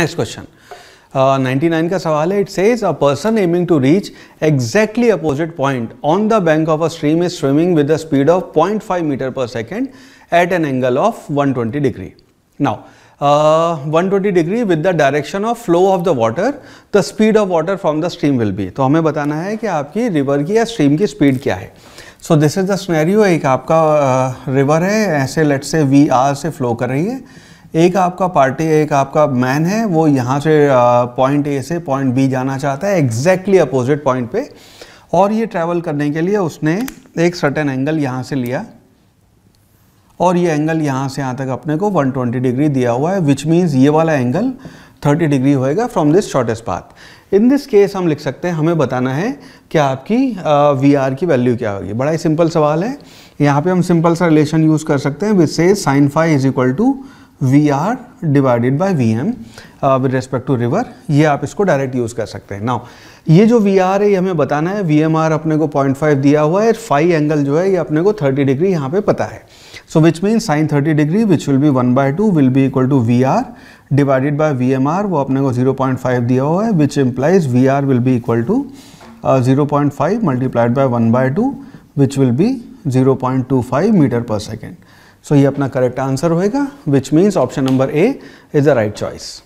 next question ninety nine का सवाल है it says a person aiming to reach exactly opposite point on the bank of a stream is swimming with the speed of 0.5 metre per second at an angle of 120 degree now one twenty degree with the direction of flow of the water the speed of water from the stream will be तो हमें बताना है कि आपकी river की या stream की speed क्या है so this is the scenario एक आपका रिवर uh, है ऐसे लेट से वी आर से फ्लो कर रही है एक आपका पार्टी एक आपका मैन है वो यहाँ से पॉइंट uh, ए से पॉइंट बी जाना चाहता है एग्जैक्टली अपोजिट पॉइंट पे और ये ट्रैवल करने के लिए उसने एक सर्टेन एंगल यहाँ से लिया और ये एंगल यहाँ से यहाँ तक अपने को 120 डिग्री दिया हुआ है विच मीन्स ये वाला एंगल 30 डिग्री होएगा from this shortest path in this case हम लिख सकते हैं हमें बताना है कि आपकी वी uh, आर की वैल्यू क्या होगी बड़ा ही सिंपल सवाल है यहाँ पे हम सिंपल सा रिलेशन यूज़ कर सकते हैं विच से sine five is equal to V R divided by V M with respect to river ये आप इसको डायरेक्ट यूज़ कर सकते हैं नाउ ये जो वी आर है ये हमें बताना है वी एम आर अपने को पॉइंट फाइव दिया हुआ है फाइव एंगल जो है ये अपने को थर्टी डिग्री यहाँ पे पता है so which mean sine thirty degree which will be one by two will be equal to V R divided by V M आर वो अपने को जीरो पॉइंट फाइव दिया हुआ है which implies V R will be equal to zero point five multiplied by one by two which will be zero point two five metre per second so so, ये अपना correct answer होएगा which means option number A is the right choice